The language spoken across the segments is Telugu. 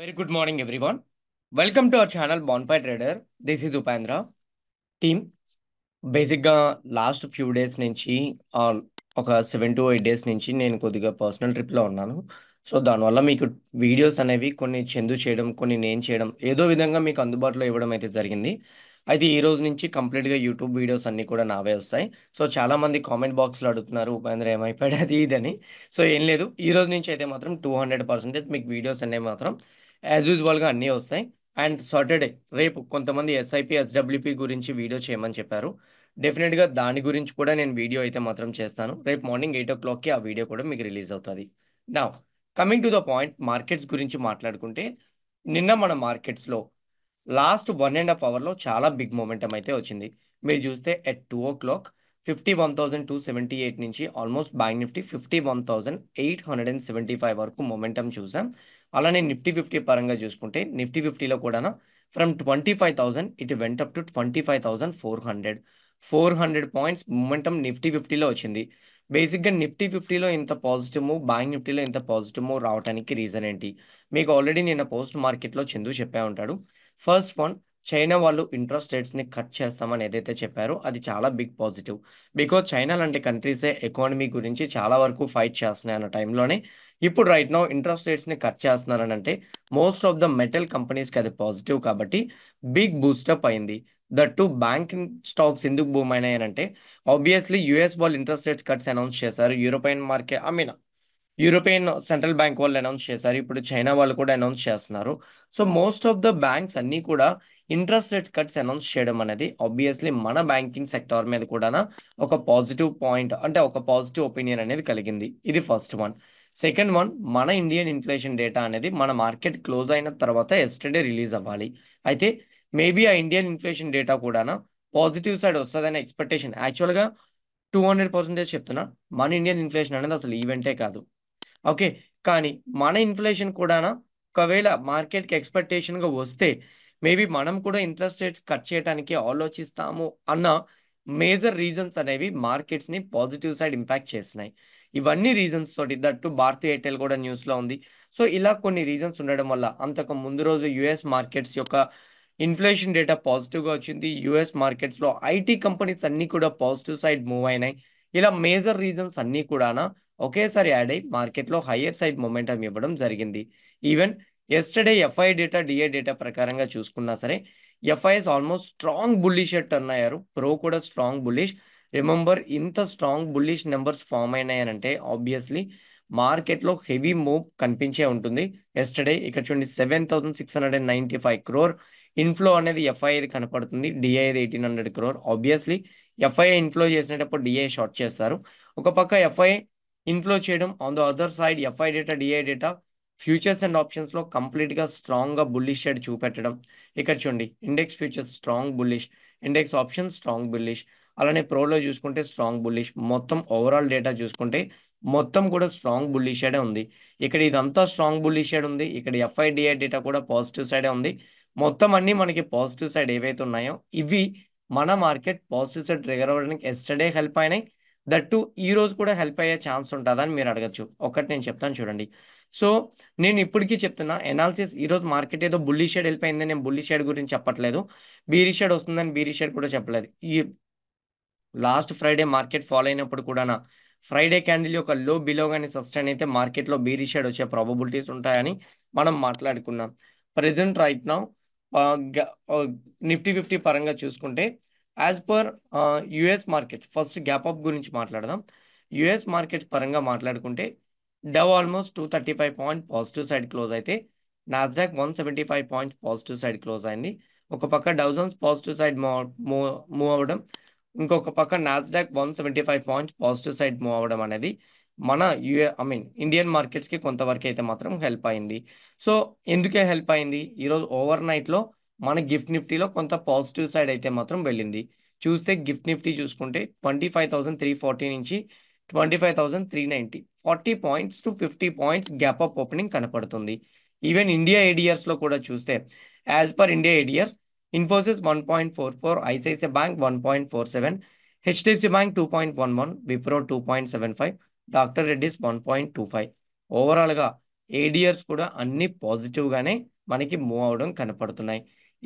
Very good morning, everyone. Welcome to our channel bonafide trader this is Upendra team బేసిక్గా లాస్ట్ ఫ్యూ డేస్ నుంచి ఒక సెవెన్ టు ఎయిట్ డేస్ నుంచి నేను కొద్దిగా పర్సనల్ ట్రిప్లో ఉన్నాను సో దానివల్ల మీకు వీడియోస్ అనేవి కొన్ని చెందు చేయడం కొన్ని నేను చేయడం ఏదో విధంగా మీకు అందుబాటులో ఇవ్వడం అయితే జరిగింది అయితే ఈ రోజు నుంచి కంప్లీట్గా యూట్యూబ్ వీడియోస్ అన్నీ కూడా నావే వస్తాయి సో చాలామంది కామెంట్ బాక్స్లో అడుగుతున్నారు ఉపేంద్ర ఏమైపోయాడు అది ఇదని సో ఏం లేదు ఈ రోజు నుంచి అయితే మాత్రం టూ హండ్రెడ్ పర్సెంటేజ్ మీకు వీడియోస్ అనేవి మాత్రం యాజ్ యూజువల్గా అన్నీ వస్తాయి అండ్ సాటర్డే రేపు కొంతమంది ఎస్ఐపి ఎస్డబ్ల్యూపి గురించి వీడియో చేయమని చెప్పారు డెఫినెట్గా దాని గురించి కూడా నేను వీడియో అయితే మాత్రం చేస్తాను రేపు మార్నింగ్ ఎయిట్ ఓ క్లాక్కి ఆ వీడియో కూడా మీకు రిలీజ్ అవుతుంది నా coming to the point markets గురించి మాట్లాడుకుంటే నిన్న మన మార్కెట్స్లో లాస్ట్ వన్ అండ్ హాఫ్ అవర్లో చాలా బిగ్ మూమెంటం అయితే వచ్చింది మీరు చూస్తే at two o'clock fifty one thousand two seventy eight నుంచి almost bank Nifty fifty one thousand eight hundred and seventy five వరకు మొమెంటం చూసాం అలానే నిఫ్టీ ఫిఫ్టీ పరంగా చూసుకుంటే నిఫ్టీ ఫిఫ్టీలో కూడా from twenty five thousand it went up to twenty five thousand four hundred four hundred points momentum Nifty ఫిఫ్టీలో వచ్చింది బేసిక్గా నిఫ్టీ ఫిఫ్టీలో ఇంత పాజిటివ్ మూవ్ బ్యాంక్ నిఫ్టీలో ఇంత పాజిటివ్ మూవ్ రావడానికి రీజన్ ఏంటి మీకు ఆల్రెడీ నిన్న పోస్ట్ మార్కెట్లో చందు చెప్పే ఉంటాడు ఫస్ట్ వన్ చైనా వాళ్ళు ఇంట్రెస్ట్ రేట్స్ని కట్ చేస్తామని ఏదైతే చెప్పారో అది చాలా బిగ్ పాజిటివ్ బికాజ్ చైనా లాంటి కంట్రీసే ఎకానమీ గురించి చాలా వరకు ఫైట్ చేస్తున్నాయి అన్న టైంలోనే ఇప్పుడు రైట్ నౌ ఇంట్రెస్ట్ రేట్స్ని కట్ చేస్తున్నారని అంటే మోస్ట్ ఆఫ్ ద మెటల్ కంపెనీస్కి అది పాజిటివ్ కాబట్టి బిగ్ బూస్టప్ అయింది ద టూ బ్యాంకింగ్ స్టాక్స్ ఎందుకు బూమ్ అంటే ఆబ్వియస్లీ యూఎస్ వాళ్ళు ఇంట్రెస్ట్ రేట్స్ కట్స్ అనౌన్స్ చేశారు European market I mean European central bank వాళ్ళు అనౌన్స్ చేశారు ఇప్పుడు చైనా వాళ్ళు కూడా అనౌన్స్ చేస్తున్నారు so most of the banks అన్నీ కూడా ఇంట్రెస్ట్ రేట్ కట్స్ అనౌన్స్ చేయడం అనేది ఆబ్వియస్లీ మన బ్యాంకింగ్ సెక్టార్ మీద కూడా ఒక పాజిటివ్ పాయింట్ అంటే ఒక పాజిటివ్ ఒపీనియన్ అనేది కలిగింది ఇది ఫస్ట్ వన్ సెకండ్ వన్ మన ఇండియన్ ఇన్ఫ్లేషన్ డేటా అనేది మన మార్కెట్ క్లోజ్ అయిన తర్వాత ఎస్టర్డే రిలీజ్ అవ్వాలి అయితే మేబీ ఆ ఇండియన్ ఇన్ఫ్లేషన్ డేటా కూడా పాజిటివ్ సైడ్ వస్తుందనే ఎక్స్పెక్టేషన్ యాక్చువల్గా టూ హండ్రెడ్ పర్సెంటేజ్ చెప్తున్నా మన ఇండియన్ ఇన్ఫ్లేషన్ అనేది అసలు ఈవెంటే కాదు ఓకే కానీ మన ఇన్ఫ్లేషన్ కూడానా ఒకవేళ మార్కెట్కి ఎక్స్పెక్టేషన్గా వస్తే మేబీ మనం కూడా ఇంట్రెస్ట్ రేట్స్ కట్ చేయడానికి ఆలోచిస్తాము అన్న మేజర్ రీజన్స్ అనేవి మార్కెట్స్ని పాజిటివ్ సైడ్ ఇంపాక్ట్ చేసినాయి ఇవన్నీ రీజన్స్ తోటి దట్టు భారతీయ ఎయిర్టెల్ కూడా న్యూస్లో ఉంది సో ఇలా కొన్ని రీజన్స్ ఉండడం వల్ల అంతకు ముందు రోజు యుఎస్ మార్కెట్స్ యొక్క ఇన్ఫ్లేషన్ డేటా పాజిటివ్గా వచ్చింది యుఎస్ మార్కెట్స్లో ఐటీ కంపెనీస్ అన్నీ కూడా పాజిటివ్ సైడ్ మూవ్ అయినాయి ఇలా మేజర్ రీజన్స్ అన్నీ కూడానా ఒకేసారి యాడ్ అయి మార్కెట్లో హయ్యర్ సైడ్ మొమెంటం ఇవ్వడం జరిగింది even yesterday FI data DA data ప్రకారంగా చూసుకున్నా సరే FIs almost strong bullish at అన్నారు ప్రో కూడా స్ట్రాంగ్ బుల్లిష్ రిమెంబర్ ఇంత స్ట్రాంగ్ బుల్లిష్ నెంబర్స్ ఫామ్ అయినాయనంటే ఆబ్వియస్లీ మార్కెట్లో హెవీ మూవ్ కనిపించే ఉంటుంది ఎస్టర్డే ఇక్కడ చూడండి seven thousand six hundred and ninety five crore inflow అనేది ఎఫ్ఐఐది కనపడుతుంది డిఐది eighteen hundred crore obviously FII inflow చేసినప్పుడు డిఐ షార్ట్ చేస్తారు ఒక పక్క ఎఫ్ఐఐ ఇన్ఫ్లో చేయడం on the other side FI data DI data futures and ఆప్షన్స్లో కంప్లీట్గా స్ట్రాంగ్గా బుల్లిష్ షేడ్ చూపెట్టడం ఇక్కడ చూడండి index futures strong bullish index option strong bullish అలానే ప్రోలో చూసుకుంటే స్ట్రాంగ్ బుల్లిష్ మొత్తం ఓవరాల్ డేటా చూసుకుంటే మొత్తం కూడా స్ట్రాంగ్ బుల్లిష్ షేడే ఉంది ఇక్కడ ఇదంతా స్ట్రాంగ్ బుల్లిష్ షేడ్ ఉంది ఇక్కడ ఎఫ్ఐ డిఐ డేటా కూడా పాజిటివ్ సైడే ఉంది మొత్తం అన్నీ మనకి పాజిటివ్ సైడ్ ఏవైతే ఉన్నాయో ఇవి మన మార్కెట్ పాజిటివ్ సైడ్ ట్రిగర్ అవ్వడానికి ఎస్టర్డే హెల్ప్ అయినాయి దట్టు ఈ రోజు కూడా హెల్ప్ అయ్యే ఛాన్స్ ఉంటుందని మీరు అడగచ్చు ఒకటి నేను చెప్తాను చూడండి సో నేను ఇప్పటికీ చెప్తున్నా ఎనాలిసిస్ ఈరోజు మార్కెట్ ఏదో బుల్లీ షేడ్ వెళ్ళిపోయిందని నేను బుల్లీ షేడ్ గురించి చెప్పట్లేదు బీరీ షేడ్ వస్తుందని బీరీ షేడ్ కూడా చెప్పలేదు ఈ లాస్ట్ ఫ్రైడే మార్కెట్ ఫాలో అయినప్పుడు కూడా ఫ్రైడే క్యాండిల్ యొక్క లో బిలో కానీ సస్టైన్ అయితే మార్కెట్లో బీరీ షేడ్ వచ్చే ప్రాబబిలిటీస్ ఉంటాయని మనం మాట్లాడుకున్నాం ప్రజెంట్ రైట్ నా నిఫ్టీ ఫిఫ్టీ పరంగా చూసుకుంటే as per US markets first gap up గురించి మాట్లాడదాం యుఎస్ మార్కెట్స్ పరంగా మాట్లాడుకుంటే Dow almost two thirty five point positive side close అయితే Nasdaq one seventy five points positive side close అయింది ఒక పక్క Dow Jones positive side move move అవ్వడం ఇంకొక పక్క Nasdaq one seventy five point positive side move అవ్వడం అనేది మన యుఏ ఐ మీన్ ఇండియన్ మార్కెట్స్కి కొంతవరకు అయితే మాత్రం హెల్ప్ అయింది సో ఎందుకే హెల్ప్ అయింది ఈరోజు ఓవర్ నైట్లో మన గిఫ్ట్ నిఫ్టీలో కొంత పాజిటివ్ సైడ్ అయితే మాత్రం వెళ్ళింది చూస్తే గిఫ్ట్ నిఫ్టీ చూసుకుంటే twenty five thousand three forty నుంచి twenty five thousand three ninety forty points to fifty points gap up opening కనపడుతుంది ఈవెన్ ఇండియా ఏడియర్స్లో కూడా చూస్తే as per India ADRs Infosys one point four four ICICI bank one point four seven HDFC bank two point one one Wipro two point seven five doctor Reddy's one point two five ఓవరాల్గా ఏడియర్స్ కూడా అన్ని పాజిటివ్గానే మనకి మూవ్ అవడం కనపడుతున్నాయి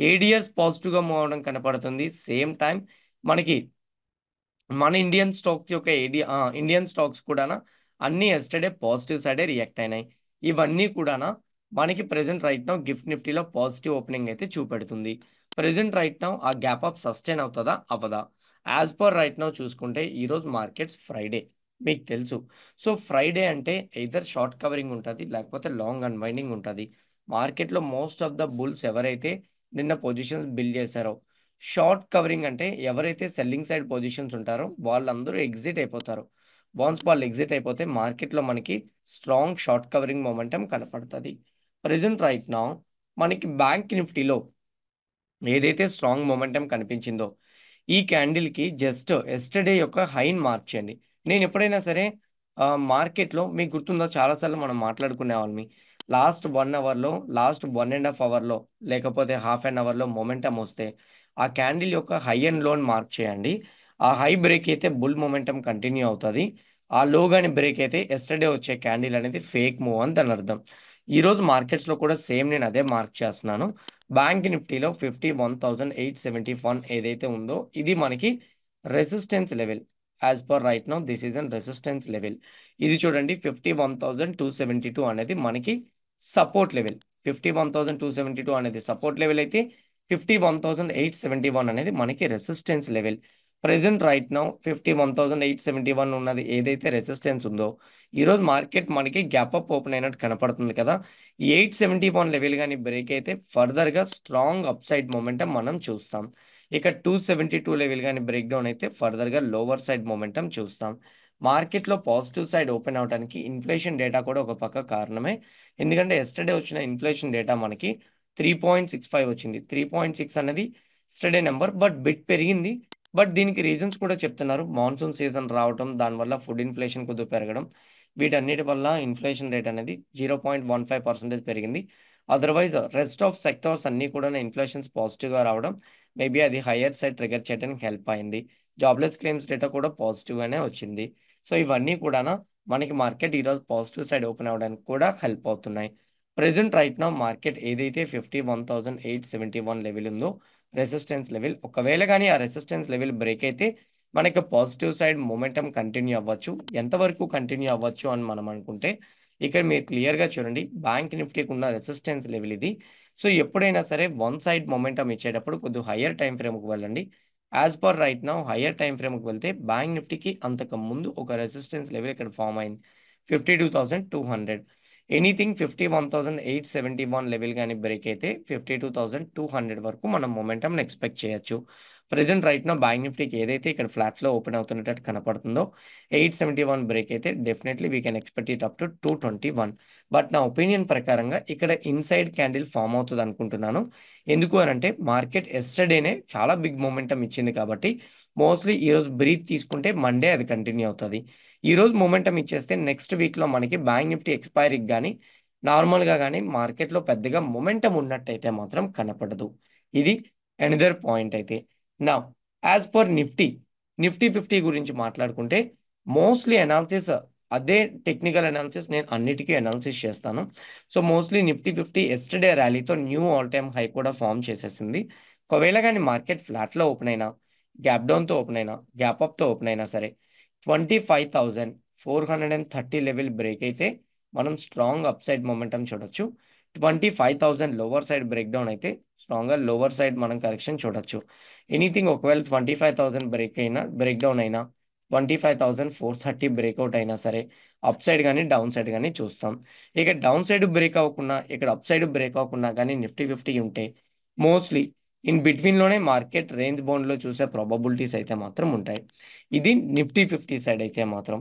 ఏడిఎస్ పాజిటివ్గా మూవ్ అవడం కనపడుతుంది సేమ్ టైం మనకి మన ఇండియన్ స్టాక్స్ యొక్క ఏడి ఇండియన్ స్టాక్స్ కూడా అన్ని ఎస్టర్డే పాజిటివ్ సైడే రియాక్ట్ అయినాయి ఇవన్నీ కూడా మనకి ప్రజెంట్ రైట్ నౌ గిఫ్ట్ నిఫ్టీలో పాజిటివ్ ఓపెనింగ్ అయితే చూపెడుతుంది ప్రజెంట్ రైట్ నౌ ఆ గ్యాప్ అప్ సస్టైన్ అవుతుందా అవ్వదా యాజ్ పర్ రైట్ నౌ చూసుకుంటే ఈరోజు మార్కెట్స్ ఫ్రైడే మీకు తెలుసు సో ఫ్రైడే అంటే ఇద్దరు షార్ట్ కవరింగ్ ఉంటుంది లేకపోతే లాంగ్ అన్వైండింగ్ ఉంటుంది మార్కెట్లో మోస్ట్ ఆఫ్ ద బుల్స్ ఎవరైతే నిన్న పొజిషన్స్ బిల్డ్ చేశారో షార్ట్ కవరింగ్ అంటే ఎవరైతే సెల్లింగ్ సైడ్ పొజిషన్స్ ఉంటారో వాళ్ళందరూ ఎగ్జిట్ అయిపోతారు బాన్స్ వాళ్ళు ఎగ్జిట్ అయిపోతే మార్కెట్లో మనకి స్ట్రాంగ్ షార్ట్ కవరింగ్ మొమెంటం కనపడుతుంది ప్రజెంట్ రైట్ నా మనకి బ్యాంక్ నిఫ్టీలో ఏదైతే స్ట్రాంగ్ మొమెంటం కనిపించిందో ఈ క్యాండిల్కి జస్ట్ ఎస్టర్డే యొక్క హైన్ మార్క్ చేయండి నేను ఎప్పుడైనా సరే మార్కెట్లో మీకు గుర్తుందో చాలాసార్లు మనం మాట్లాడుకునే వాళ్ళని లాస్ట్ వన్ అవర్లో లాస్ట్ వన్ అండ్ హాఫ్ అవర్లో లేకపోతే హాఫ్ అన్ అవర్లో మొమెంటం వస్తే ఆ క్యాండిల్ యొక్క హై అండ్ లోన్ మార్క్ చేయండి ఆ హై బ్రేక్ అయితే బుల్ మొమెంటం కంటిన్యూ అవుతుంది ఆ లో కానీ బ్రేక్ అయితే ఎస్టర్డే వచ్చే క్యాండిల్ అనేది ఫేక్ మూవ్ అని దాని అర్థం ఈరోజు మార్కెట్స్లో కూడా సేమ్ నేను అదే మార్క్ చేస్తున్నాను బ్యాంక్ నిఫ్టీలో fifty one eight seventy one ఏదైతే ఉందో ఇది మనకి resistance level as per right now this is an resistance level ఇది చూడండి fifty one two seventy two అనేది మనకి support level fifty one thousand two seventy two అనేది సపోర్ట్ లెవెల్ అయితే fifty one thousand eight seventy one అనేది మనకి resistance level present right now fifty one thousand eight seventy one ఉన్నది ఏదైతే రెసిస్టెన్స్ ఉందో ఈరోజు మార్కెట్ మనకి గ్యాప్ అప్ ఓపెన్ అయినట్టు కనపడుతుంది కదా ఎయిట్ సెవెంటీ వన్ లెవెల్ కానీ బ్రేక్ అయితే ఫర్దర్గా స్ట్రాంగ్ అప్ సైడ్ మూమెంట్ మనం చూస్తాం ఇక టూ సెవెంటీ టూ లెవెల్ కానీ బ్రేక్ డౌన్ అయితే ఫర్దర్గా లోవర్ సైడ్ మొమెంటం చూస్తాం మార్కెట్లో పాజిటివ్ సైడ్ ఓపెన్ అవడానికి ఇన్ఫ్లేషన్ డేటా కూడా ఒక పక్క కారణమే ఎందుకంటే ఎస్టర్డే వచ్చిన ఇన్ఫ్లేషన్ డేటా మనకి త్రీ పాయింట్ సిక్స్ ఫైవ్ వచ్చింది త్రీ పాయింట్ సిక్స్ అనేది ఎస్టర్డే నెంబర్ బట్ బిట్ పెరిగింది బట్ దీనికి రీజన్స్ కూడా చెప్తున్నారు మాన్సూన్ సీజన్ రావడం దానివల్ల ఫుడ్ ఇన్ఫ్లేషన్ కొద్దిగా పెరగడం వీటన్నిటి వల్ల ఇన్ఫ్లేషన్ రేట్ అనేది zero point one five percentage పెరిగింది అదర్వైజ్ రెస్ట్ ఆఫ్ సెక్టర్స్ అన్నీ కూడా ఇన్ఫ్లేషన్స్ పాజిటివ్గా రావడం మేబీ అది హయ్యర్ సైడ్ ట్రిగర్ చేయడానికి హెల్ప్ అయింది జాబ్లెస్ క్లెయిమ్స్ డేటా కూడా పాజిటివ్గానే వచ్చింది సో ఇవన్నీ కూడాను మనకి మార్కెట్ ఈరోజు పాజిటివ్ సైడ్ ఓపెన్ అవ్వడానికి కూడా హెల్ప్ అవుతున్నాయి ప్రెసెంట్ రైట్ నా మార్కెట్ ఏదైతే fifty one thousand eight seventy one level ఉందో రెసిస్టెన్స్ లెవెల్ ఒకవేళ కానీ ఆ రెసిస్టెన్స్ లెవెల్ బ్రేక్ అయితే మనకి పాజిటివ్ సైడ్ మూమెంటం కంటిన్యూ అవ్వచ్చు ఎంతవరకు కంటిన్యూ అవ్వచ్చు అని మనం అనుకుంటే ఇక్కడ మీరు క్లియర్గా చూడండి బ్యాంక్ నిఫ్టీకి ఉన్న రెసిస్టెన్స్ లెవెల్ ఇది సో ఎప్పుడైనా సరే వన్ సైడ్ మొమెంటం ఇచ్చేటప్పుడు కొద్దిగా హయ్యర్ టైం ఫ్రేమ్కి వెళ్ళండి యాజ్ పర్ రైట్ నా హయ్యర్ టైం ఫ్రేమ్కి వెళ్తే బ్యాంక్ నిఫ్టీకి అంతకు ముందు ఒక రెసిస్టెన్స్ లెవెల్ ఇక్కడ ఫామ్ అయింది fifty two thousand two hundred anything fifty one thousand eight seventy one level కానీ బ్రేక్ అయితే fifty two thousand two hundred వరకు మనం మొమెంటమ్ని ఎక్స్పెక్ట్ చేయొచ్చు ప్రజెంట్ రైట్ నా బ్యాంక్ నిఫ్టీకి ఏదైతే ఇక్కడ ఫ్లాట్లో ఓపెన్ అవుతున్నట్టు కనపడుతుందో ఎయిట్ సెవెంటీ వన్ బ్రేక్ అయితే definitely we can expect it up to two twenty one but నా ఒపీనియన్ ప్రకారంగా ఇక్కడ ఇన్సైడ్ క్యాండిల్ ఫామ్ అవుతుంది అనుకుంటున్నాను ఎందుకు అంటే మార్కెట్ ఎస్టర్డేనే చాలా బిగ్ మొమెంటం ఇచ్చింది కాబట్టి మోస్ట్లీ ఈరోజు బ్రీత్ తీసుకుంటే మండే అది కంటిన్యూ అవుతుంది ఈరోజు మొమెంటం ఇచ్చేస్తే నెక్స్ట్ వీక్లో మనకి బ్యాంక్ నిఫ్టీ ఎక్స్పైరీకి కానీ నార్మల్గా కానీ మార్కెట్లో పెద్దగా మొమెంటం ఉన్నట్టయితే మాత్రం కనపడదు ఇది ఎనిదర్ పాయింట్ అయితే నా as per Nifty Nifty fifty గురించి మాట్లాడుకుంటే మోస్ట్లీ అనాలిసిస్ అదే టెక్నికల్ అనాలిసిస్ నేను అన్నిటికీ అనాలిసిస్ చేస్తాను so mostly Nifty fifty yesterday ర్యాలీతో న్యూ ఆల్ టైమ్ హై కూడా ఫామ్ చేసేసింది ఒకవేళ కానీ మార్కెట్ ఫ్లాట్లో ఓపెన్ అయినా గ్యాప్ డౌన్తో ఓపెన్ అయినా గ్యాప్ అప్తో ఓపెన్ అయినా సరే twenty five thousand four hundred and thirty level break అయితే మనం స్ట్రాంగ్ అప్ సైడ్ మొమెంటం చూడొచ్చు twenty five thousand lower side break down అయితే స్ట్రాంగ్గా లోవర్ సైడ్ మనం కరెక్షన్ చూడొచ్చు ఎనీథింగ్ ఒకవేళ ట్వంటీ ఫైవ్ థౌసండ్ బ్రేక్ అయినా బ్రేక్ డౌన్ అయినా twenty five thousand four thirty breakout అయినా సరే అప్ సైడ్ కానీ డౌన్ సైడ్ కానీ చూస్తాం ఇక డౌన్ సైడ్ బ్రేక్ అవ్వకుండా ఇక్కడ అప్ సైడ్ బ్రేక్ అవ్వకుండా కానీ నిఫ్టీ ఫిఫ్టీ ఉంటే మోస్ట్లీ ఇన్ బిట్వీన్లోనే మార్కెట్ రేంజ్ బౌండ్లో చూసే ప్రాబబిలిటీస్ అయితే మాత్రం ఉంటాయి ఇది నిఫ్టీ ఫిఫ్టీ సైడ్ అయితే మాత్రం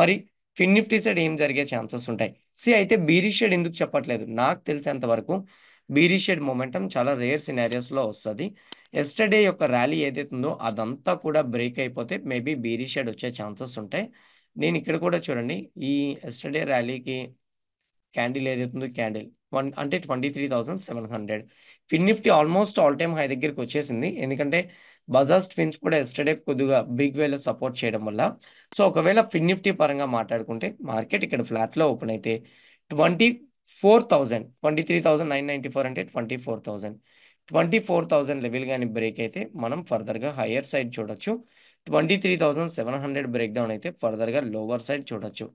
మరి ఫిన్ నిఫ్టీ సైడ్ ఏం జరిగే ఛాన్సెస్ ఉంటాయి సి అయితే షేడ్ ఎందుకు చెప్పట్లేదు నాకు తెలిసేంత వరకు షేడ్ మొమెంటం చాలా రేర్ సినారియస్లో వస్తుంది ఎస్టర్డే యొక్క ర్యాలీ ఏదైతుందో అదంతా కూడా బ్రేక్ అయిపోతే మేబీ షేడ్ వచ్చే ఛాన్సెస్ ఉంటాయి నేను ఇక్కడ కూడా చూడండి ఈ ఎస్టర్డే ర్యాలీకి క్యాండిల్ ఏదైతుందో క్యాండిల్ వన్ అంటే twenty three seven hundred fin Nifty almost all time high దగ్గరికి వచ్చేసింది ఎందుకంటే బజాజ్ ట్విన్స్ కూడా ఎస్టర్డే కొద్దిగా బిగ్ వేలో సపోర్ట్ చేయడం వల్ల సో ఒకవేళ ఫిన్ నిఫ్టీ పరంగా మాట్లాడుకుంటే మార్కెట్ ఇక్కడ ఫ్లాట్లో ఓపెన్ అయితే twenty four thousand twenty three thousand nine ninety four అంటే twenty four thousand twenty four thousand level కానీ బ్రేక్ అయితే మనం ఫర్దర్గా హయ్యర్ సైడ్ చూడొచ్చు twenty three thousand seven hundred break down అయితే ఫర్దర్గా లోవర్ సైడ్ చూడొచ్చు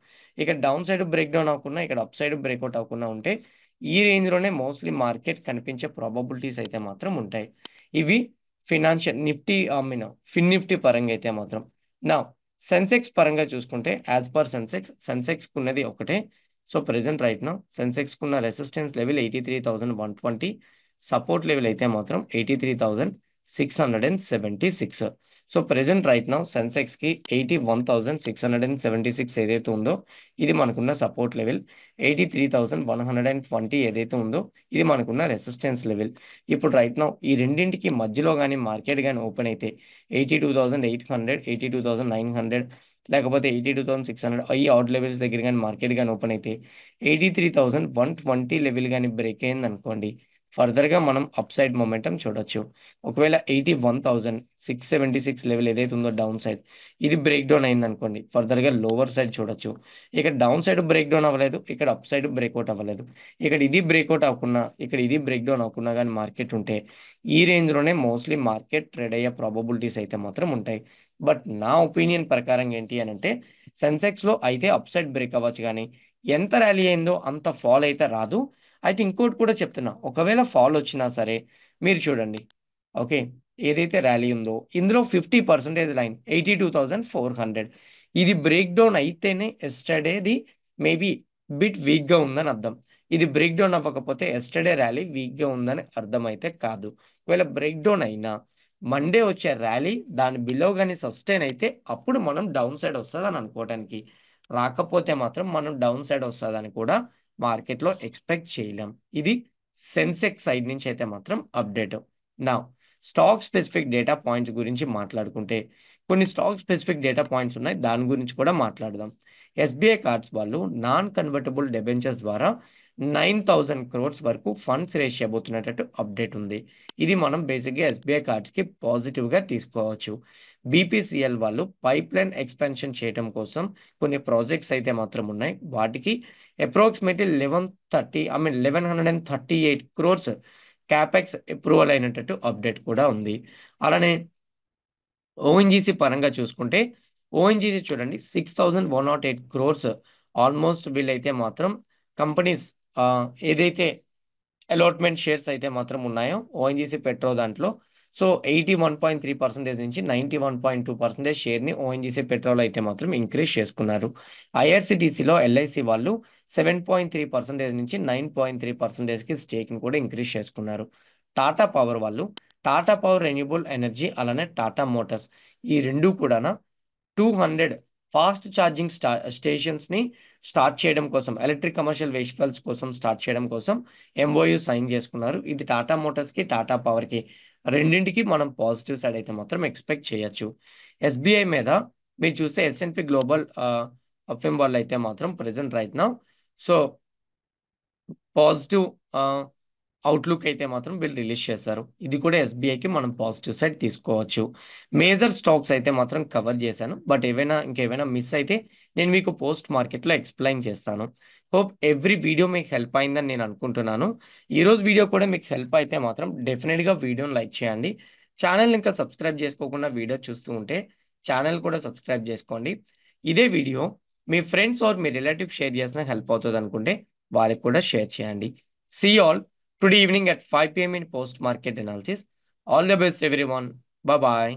ఇక డౌన్ సైడ్ బ్రేక్ డౌన్ అవ్వకుండా ఇక్కడ అప్ సైడ్ బ్రేక్అవుట్ అవ్వకుండా ఉంటే ఈ రేంజ్లోనే మోస్ట్లీ మార్కెట్ కనిపించే ప్రాబబిలిటీస్ అయితే మాత్రం ఉంటాయి ఇవి financial Nifty I mean fin Nifty పరంగా అయితే మాత్రం నా సెన్సెక్స్ పరంగా చూసుకుంటే యాజ్ పర్ సెన్సెక్స్ సెన్సెక్స్కి ఉన్నది ఒకటే సో ప్రెసెంట్ రైట్ నా సెన్సెక్స్కున్న ఉన్న resistance level eighty three one twenty support level అయితే మాత్రం eighty three six hundred and seventy six so present right now సెన్సెక్స్కి eighty one thousand six hundred and seventy six ఏదైతే ఉందో ఇది మనకున్న support level eighty three thousand one hundred and twenty ఏదైతే ఉందో ఇది మనకున్న రెసిస్టెన్స్ లెవెల్ ఇప్పుడు రైట్ నౌ ఈ రెండింటికి మధ్యలో కానీ మార్కెట్ కానీ ఓపెన్ అయితే eighty two thousand eight hundred eighty two thousand nine hundred లేకపోతే eighty two thousand six hundred ఈ అవుట్ లెవెల్స్ దగ్గర కానీ మార్కెట్ కానీ ఓపెన్ అయితే eighty three thousand one twenty level కానీ బ్రేక్ అయింది అనుకోండి ఫర్దర్గా మనం అప్ సైడ్ మొమెంటం చూడొచ్చు ఒకవేళ eighty one thousand six seventy six level ఏదైతే ఉందో డౌన్ సైడ్ ఇది బ్రేక్ డౌన్ అయింది అనుకోండి ఫర్దర్గా లోవర్ సైడ్ చూడొచ్చు ఇక్కడ డౌన్ సైడ్ బ్రేక్ డౌన్ అవ్వలేదు ఇక్కడ అప్ సైడ్ బ్రేక్అవుట్ అవ్వలేదు ఇక్కడ ఇది బ్రేక్అవుట్ అవ్వకుండా ఇక్కడ ఇది బ్రేక్ డౌన్ అవ్వకుండా కానీ మార్కెట్ ఉంటే ఈ రేంజ్లోనే మోస్ట్లీ మార్కెట్ ట్రేడ్ అయ్యే ప్రాబబిలిటీస్ అయితే మాత్రం ఉంటాయి బట్ నా ఒపీనియన్ ప్రకారం ఏంటి అని అంటే సెన్సెక్స్లో అయితే అప్ సైడ్ బ్రేక్ అవ్వచ్చు కానీ ఎంత ర్యాలీ అయిందో అంత ఫాల్ అయితే రాదు అయితే ఇంకోటి కూడా చెప్తున్నా ఒకవేళ ఫాల్ వచ్చినా సరే మీరు చూడండి ఓకే ఏదైతే ర్యాలీ ఉందో ఇందులో fifty percentage line eighty two thousand four hundred ఇది బ్రేక్ డౌన్ అయితేనే ఎస్టర్డేది మేబీ బిట్ వీక్గా ఉందని అర్థం ఇది బ్రేక్ డౌన్ అవ్వకపోతే ఎస్టర్డే ర్యాలీ వీక్గా ఉందని అర్థం అయితే కాదు ఒకవేళ బ్రేక్ డౌన్ అయినా మండే వచ్చే ర్యాలీ దాని బిలో కానీ సస్టైన్ అయితే అప్పుడు మనం డౌన్ సైడ్ వస్తుంది అని రాకపోతే మాత్రం మనం డౌన్ సైడ్ వస్తుందని కూడా మార్కెట్లో ఎక్స్పెక్ట్ చేయలేం ఇది సెన్సెక్స్ సైడ్ నుంచి అయితే మాత్రం అప్డేట్ నా స్టాక్ స్పెసిఫిక్ డేటా పాయింట్స్ గురించి మాట్లాడుకుంటే కొన్ని స్టాక్ స్పెసిఫిక్ డేటా పాయింట్స్ ఉన్నాయి దాని గురించి కూడా మాట్లాడదాం ఎస్బీఐ కార్డ్స్ వాళ్ళు నాన్ కన్వర్టబుల్ డెబెంచర్స్ ద్వారా నైన్ థౌజండ్ క్రోర్స్ వరకు ఫండ్స్ రేస్ చేయబోతున్నట్టు అప్డేట్ ఉంది ఇది మనం బేసిక్గా ఎస్బీఐ కార్డ్స్కి పాజిటివ్గా తీసుకోవచ్చు బీపీసీఎల్ వాళ్ళు పైప్ లైన్ ఎక్స్పెన్షన్ చేయడం కోసం కొన్ని ప్రాజెక్ట్స్ అయితే మాత్రం ఉన్నాయి వాటికి approximately eleven thirty I mean eleven hundred and thirty eight crores capex approval అయినట్టు అప్డేట్ కూడా ఉంది అలానే ఓఎన్జీసీ పరంగా చూసుకుంటే ఓఎన్జీసీ చూడండి six thousand one nought eight crores almost వీళ్ళైతే మాత్రం కంపెనీస్ ఏదైతే అలాట్మెంట్ షేర్స్ అయితే మాత్రం ఉన్నాయో ఓఎన్జీసీ పెట్రో దాంట్లో so eighty one point three percentage నుంచి ninety one point two percentage షేర్ని ఓఎన్జీసీ పెట్రోల్ అయితే మాత్రం ఇంక్రీజ్ చేసుకున్నారు ఐఆర్సిటీసీలో ఎల్ఐసి వాళ్ళు సెవెన్ పాయింట్ త్రీ పర్సెంటేజ్ నుంచి నైన్ పాయింట్ త్రీ పర్సెంటేజ్కి స్టేక్ని కూడా ఇంక్రీజ్ చేసుకున్నారు టాటా పవర్ వాళ్ళు టాటా పవర్ రెన్యూబుల్ ఎనర్జీ అలానే టాటా మోటార్స్ ఈ రెండు కూడా టూ హండ్రెడ్ ఫాస్ట్ ఛార్జింగ్ స్టా స్టేషన్స్ని స్టార్ట్ చేయడం కోసం ఎలక్ట్రిక్ కమర్షియల్ వెహికల్స్ కోసం స్టార్ట్ చేయడం కోసం ఎంఓయూ సైన్ చేసుకున్నారు ఇది టాటా మోటార్స్కి టాటా పవర్కి రెండింటికి మనం పాజిటివ్ సైడ్ అయితే మాత్రం ఎక్స్పెక్ట్ చేయొచ్చు ఎస్బీఐ మీద మీరు చూస్తే ఎస్ఎన్పి గ్లోబల్ అఫిమ్ వాళ్ళు అయితే మాత్రం ప్రజెంట్ రైట్ నా సో పాజిటివ్ అవుట్లుక్ అయితే మాత్రం వీళ్ళు రిలీజ్ చేశారు ఇది కూడా ఎస్బీఐకి మనం పాజిటివ్ సైడ్ తీసుకోవచ్చు మేజర్ స్టాక్స్ అయితే మాత్రం కవర్ చేశాను బట్ ఏవైనా ఇంకేమైనా మిస్ అయితే నేను మీకు పోస్ట్ మార్కెట్లో ఎక్స్ప్లెయిన్ చేస్తాను హోప్ ఎవ్రీ వీడియో మీకు హెల్ప్ అయిందని నేను అనుకుంటున్నాను ఈరోజు వీడియో కూడా మీకు హెల్ప్ అయితే మాత్రం డెఫినెట్గా వీడియోని లైక్ చేయండి ఛానల్ ఇంకా సబ్స్క్రైబ్ చేసుకోకుండా వీడియో చూస్తూ ఉంటే ఛానల్ కూడా సబ్స్క్రైబ్ చేసుకోండి ఇదే వీడియో మీ ఫ్రెండ్స్ ఆర్ మీ రిలేటివ్ షేర్ చేసినా హెల్ప్ అవుతుంది అనుకుంటే వాళ్ళకి కూడా షేర్ చేయండి see all today evening at 5 p.m. in post market analysis. All the best, everyone. Bye bye.